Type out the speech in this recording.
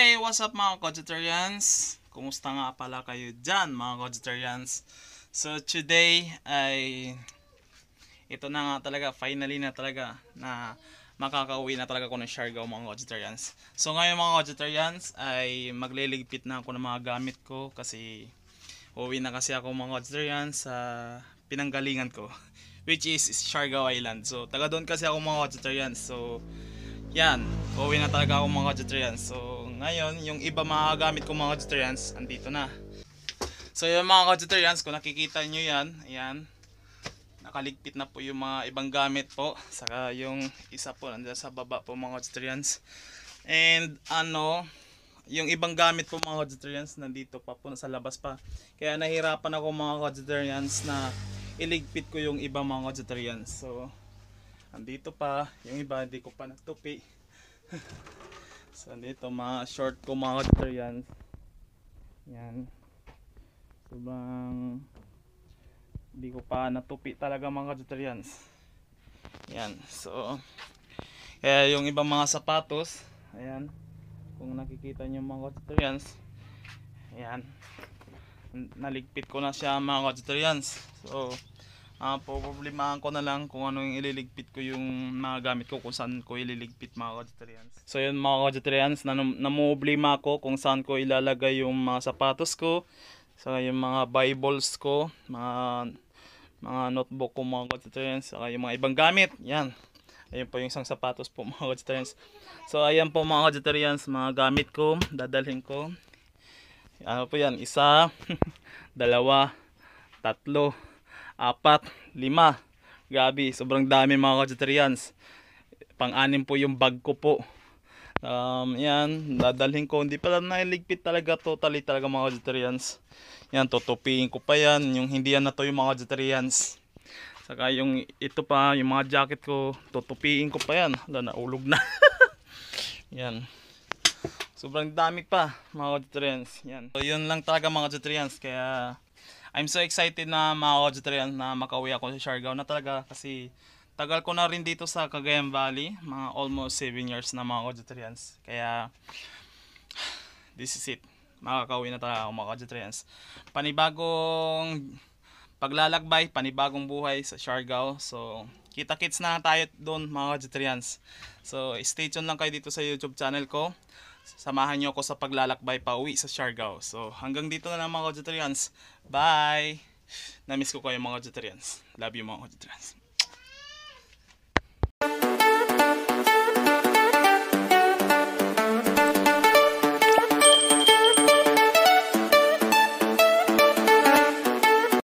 Hey, What's up mga Cogitarians? Kumusta nga pala kayo dyan mga Cogitarians? So today ay ito na nga talaga, finally na talaga na makakauwi na talaga ko ng Siargao mga Cogitarians. So ngayon mga Cogitarians ay magliligpit na ako ng mga gamit ko kasi uwi na kasi ako mga Cogitarians sa pinanggalingan ko which is Siargao Island. So taga doon kasi ako mga Cogitarians. So yan, uwi na talaga ako mga Cogitarians. So ngayon, yung iba magagamit kong mga deterrents, andito na. So yung mga deterrents, kung nakikita nyo yan, ayan, nakaligpit na po yung mga ibang gamit po. Saka yung isa po, nandiyan sa baba po mga deterrents. And ano, yung ibang gamit po mga deterrents, nandito pa po, sa labas pa. Kaya nahirapan ako mga deterrents na iligpit ko yung ibang mga deterrents. So, andito pa, yung iba hindi ko pa natupi. So, dito mga short ko mga cutter yan. Yan. Sobrang hindi ko pa natupi talaga mga cutter yan. Yan. So, eh yung ibang mga sapatos, ayan. Kung nakikita nyo mga cutter yan. Ayan. Naligpit ko na siya mga cutter yan. So, uh, poproblemahan ko na lang kung ano yung ililigpit ko yung mga gamit ko kung saan ko ililigpit mga kajitrians so yun mga kajitrians namoblema ko kung saan ko ilalagay yung mga sapatos ko saka yung mga bibles ko mga mga notebook ko mga kajitrians saka yung mga ibang gamit yan ayun po yung isang sapatos po mga kajitrians so ayan po mga kajitrians mga gamit ko dadalhin ko ano po yan isa dalawa tatlo apat, lima. Gabi, sobrang dami mga vegetarians. Pang-anim po yung bag ko po. Um, yan, dadalhin ko. Hindi pala nailigpit talaga, totally talaga mga vegetarians. Yan, tutupiin ko pa yan. Yung hindi yan na to yung mga vegetarians. Saka yung ito pa, yung mga jacket ko, tutupiin ko pa yan. Wala, naulog na. yan. Sobrang dami pa mga vegetarians. Yan. So, yun lang talaga mga vegetarians. Kaya I'm so excited na maka-auditorial na makauwi ako sa Siargao na talaga kasi tagal ko na rin dito sa Cagayan Valley, mga almost 7 years na mga auditorians. Kaya this is it. Makakauwi na talaga ako mga auditorians. Panibagong paglalakbay, panibagong buhay sa Siargao. So kita-kits na tayo doon mga auditorians. So stay tuned lang kayo dito sa YouTube channel ko samahan nyo ako sa paglalakbay pa uwi sa Siargao. So, hanggang dito na lang mga Kojutrians. Bye! Namiss ko kayo mga Kojutrians. Love you mga Kojutrians.